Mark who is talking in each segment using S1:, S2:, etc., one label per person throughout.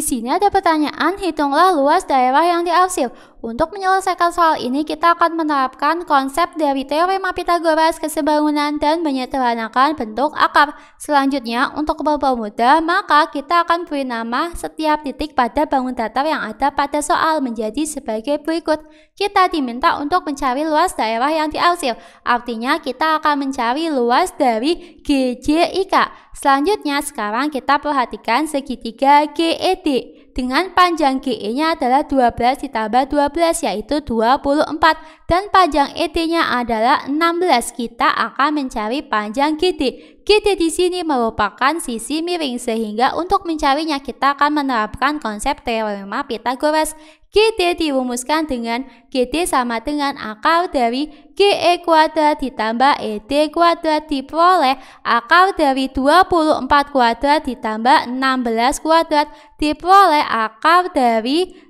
S1: Di sini ada pertanyaan, hitunglah luas daerah yang diarsip. Untuk menyelesaikan soal ini, kita akan menerapkan konsep dari teorema Pitagoras kesebangunan dan menyederhanakan bentuk akar. Selanjutnya, untuk kelompok muda maka kita akan beri nama setiap titik pada bangun datar yang ada pada soal menjadi sebagai berikut. Kita diminta untuk mencari luas daerah yang diarsir, artinya kita akan mencari luas dari GJIK. Selanjutnya, sekarang kita perhatikan segitiga GED dengan panjang GE-nya adalah 12 ditambah 12 yaitu 24 dan panjang ET-nya adalah 16. Kita akan mencari panjang GT. GT di sini merupakan sisi miring sehingga untuk mencarinya kita akan menerapkan konsep teorema Pitagoras. GT dirumuskan dengan GT sama dengan akar dari GE kuadrat ditambah ET kuadrat diperoleh akar dari 24 kuadrat ditambah 16 kuadrat diperoleh akar dari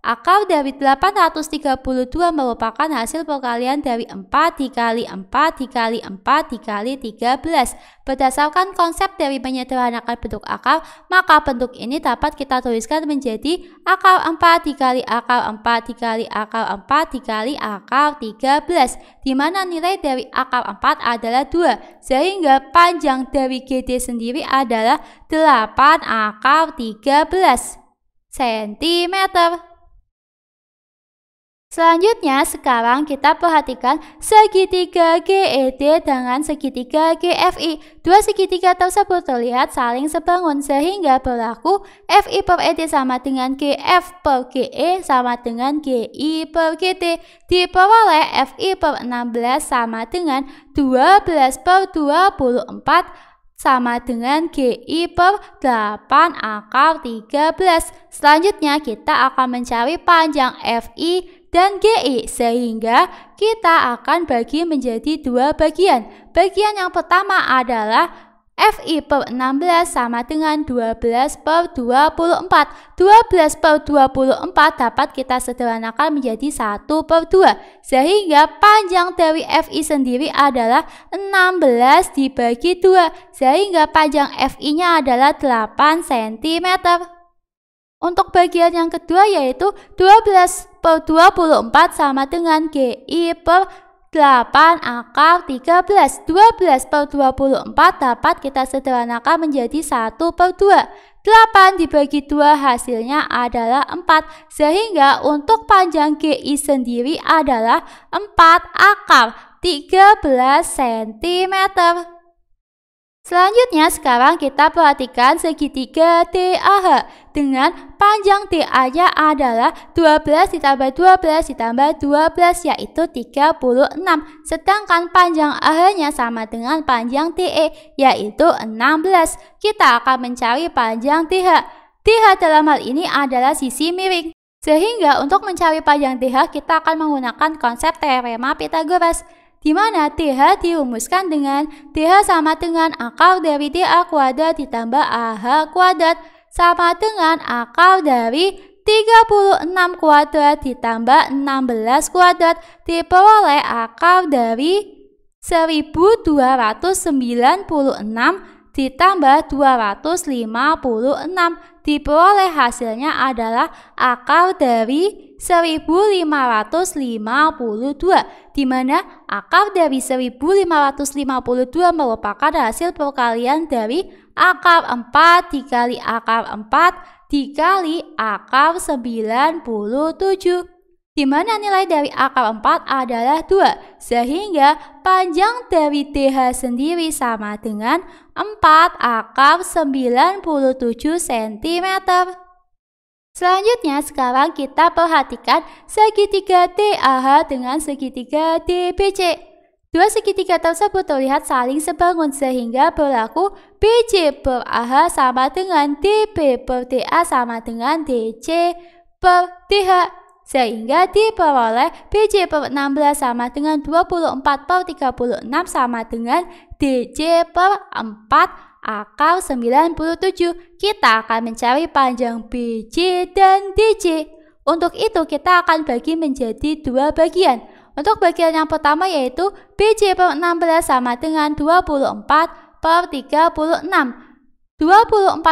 S1: Akal dari 832 merupakan hasil perkalian dari 4 dikali 4 dikali 4 dikali 13. Berdasarkan konsep dari menyederhanakan bentuk akal, maka bentuk ini dapat kita tuliskan menjadi akal 4 dikali akar 4 dikali akar 4 dikali akar 13, di mana nilai dari akal 4 adalah 2, sehingga panjang dari GD sendiri adalah 8 akal 13 cm. Selanjutnya, sekarang kita perhatikan segitiga GED dengan segitiga GFI. Dua segitiga tersebut terlihat saling sebangun sehingga berlaku FI per ED sama dengan GF per GE sama dengan GI per GT. Diperoleh FI per 16 sama dengan 12 per 24 sama dengan GI per 8 akar 13. Selanjutnya kita akan mencari panjang FI dan GI e, sehingga kita akan bagi menjadi dua bagian. Bagian yang pertama adalah FI per 16 sama dengan 12 per 24. 12 per 24 dapat kita sederhanakan menjadi 1 per 2. Sehingga panjang dari FI sendiri adalah 16 dibagi 2. Sehingga panjang FI-nya adalah 8 cm. Untuk bagian yang kedua yaitu 12 per 24 sama dengan GI per 8 akar 13. 12 per 24 dapat kita sederhanakan menjadi 1 per 2. 8 dibagi 2 hasilnya adalah 4 sehingga untuk panjang GI sendiri adalah 4 akar 13 cm. Selanjutnya sekarang kita perhatikan segitiga DAH dengan Panjang TA-nya adalah 12 ditambah 12 ditambah 12 yaitu 36. Sedangkan panjang AH-nya sama dengan panjang TE yaitu 16. Kita akan mencari panjang TH. TH dalam hal ini adalah sisi miring. Sehingga untuk mencari panjang TH kita akan menggunakan konsep teorema Pythagoras di mana TH dirumuskan dengan TH sama dengan akar dari TA kuadrat ditambah AH kuadrat sama dengan akar dari 36 kuadrat ditambah 16 kuadrat diperoleh akar dari 1296 ditambah 256 diperoleh hasilnya adalah akar dari 1552 di mana akal dari 1552 merupakan hasil perkalian dari akar 4 dikali akar 4 dikali akar 97. Di mana nilai dari akar 4 adalah 2, sehingga panjang dari TH sendiri sama dengan 4 akar 97 cm. Selanjutnya sekarang kita perhatikan segitiga TAH dengan segitiga DBC. Dua segitiga tersebut terlihat saling sebangun sehingga berlaku BC per AH sama dengan DB per DA sama dengan DC per DH sehingga diperoleh BC per 16 sama dengan 24 per 36 sama dengan DC per 4 akar 97. Kita akan mencari panjang BC dan DC. Untuk itu kita akan bagi menjadi dua bagian. Untuk bagian yang pertama yaitu BC per 16 sama dengan 24 per 36. 24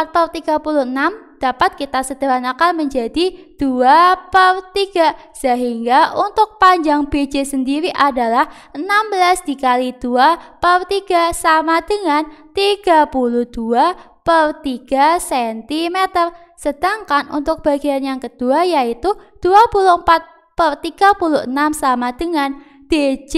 S1: per 36 dapat kita sederhanakan menjadi 2 per 3 sehingga untuk panjang BC sendiri adalah 16 dikali 2 per 3 sama dengan 32 per 3 cm. Sedangkan untuk bagian yang kedua yaitu 24 per 36 sama dengan DC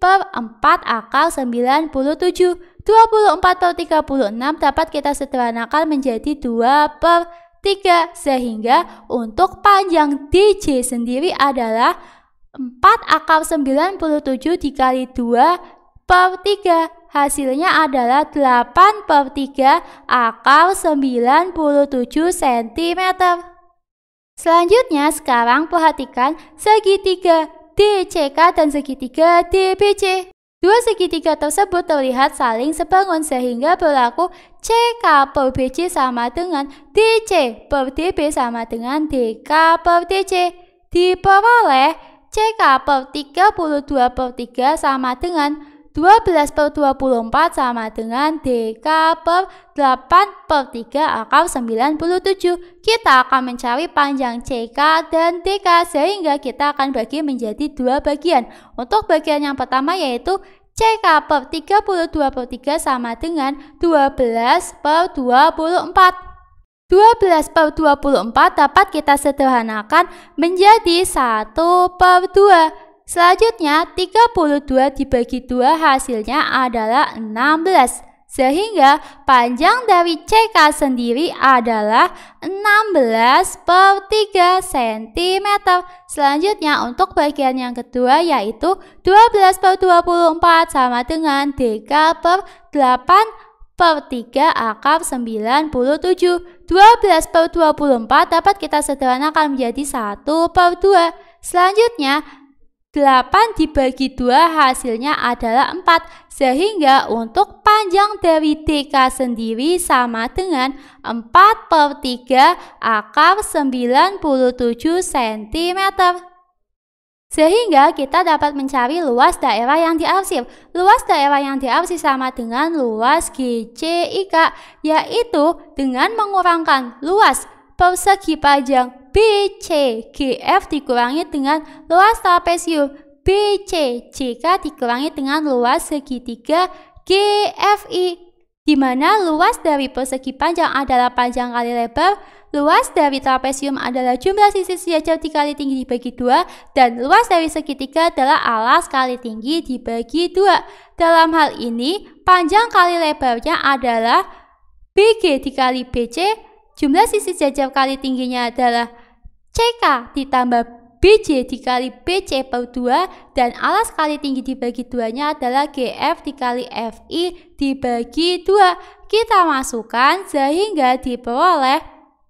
S1: per 4 akal 97. 24 per 36 dapat kita sederhanakan menjadi 2 per 3 sehingga untuk panjang DC sendiri adalah 4 akal 97 dikali 2 per 3 hasilnya adalah 8 per 3 akal 97 cm. Selanjutnya sekarang perhatikan segitiga DCK dan segitiga DBC. Dua segitiga tersebut terlihat saling sebangun sehingga berlaku CK per BC sama dengan DC per DB sama dengan DK per DC. Diperoleh CK per 32 per 3 sama dengan 12 per 24 sama dengan DK per 8 per 3 akar 97. Kita akan mencari panjang CK dan DK sehingga kita akan bagi menjadi dua bagian. Untuk bagian yang pertama yaitu CK per 32 per 3 sama dengan 12 per 24. 12 per 24 dapat kita sederhanakan menjadi 1 per 2. Selanjutnya, 32 dibagi 2 hasilnya adalah 16. Sehingga panjang dari CK sendiri adalah 16 per 3 cm. Selanjutnya untuk bagian yang kedua yaitu 12 per 24 sama dengan DK per 8 per 3 akar 97. 12 per 24 dapat kita sederhanakan menjadi 1 per 2. Selanjutnya, 8 dibagi 2 hasilnya adalah 4, sehingga untuk panjang dari TK sendiri sama dengan 4 per 3 akar 97 cm. Sehingga kita dapat mencari luas daerah yang diarsip. Luas daerah yang diarsip sama dengan luas GCIK, yaitu dengan mengurangkan luas persegi panjang BC GF dikurangi dengan luas trapesium BC JK dikurangi dengan luas segitiga GFI di mana luas dari persegi panjang adalah panjang kali lebar, luas dari trapesium adalah jumlah sisi sejajar dikali tinggi dibagi dua, dan luas dari segitiga adalah alas kali tinggi dibagi dua. Dalam hal ini, panjang kali lebarnya adalah BG dikali BC, jumlah sisi sejajar kali tingginya adalah CK ditambah BJ dikali BC per 2 dan alas kali tinggi dibagi nya adalah GF dikali FI dibagi 2. Kita masukkan sehingga diperoleh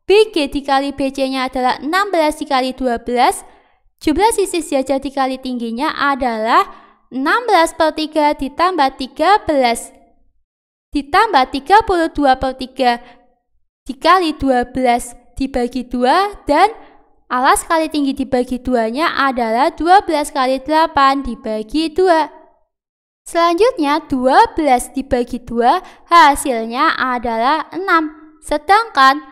S1: BG dikali BC-nya adalah 16 dikali 12. Jumlah sisi sejajar dikali tingginya adalah 16 per 3 ditambah 13 ditambah 32 per 3 dikali 12 dibagi 2 dan Alas kali tinggi dibagi 2-nya adalah 12 kali 8 dibagi 2. Selanjutnya 12 dibagi 2 hasilnya adalah 6. Sedangkan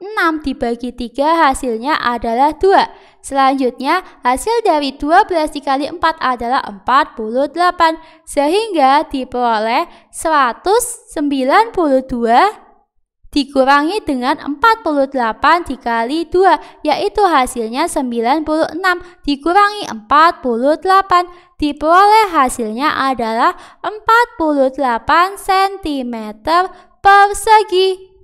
S1: 6 dibagi 3 hasilnya adalah 2. Selanjutnya, hasil dari 12 dikali 4 adalah 48, sehingga diperoleh 192 dikurangi dengan 48 dikali 2 yaitu hasilnya 96 dikurangi 48 diperoleh hasilnya adalah 48 cm persegi.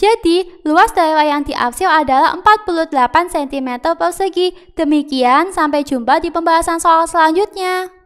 S1: Jadi, luas daerah yang diarsip adalah 48 cm persegi. Demikian, sampai jumpa di pembahasan soal selanjutnya.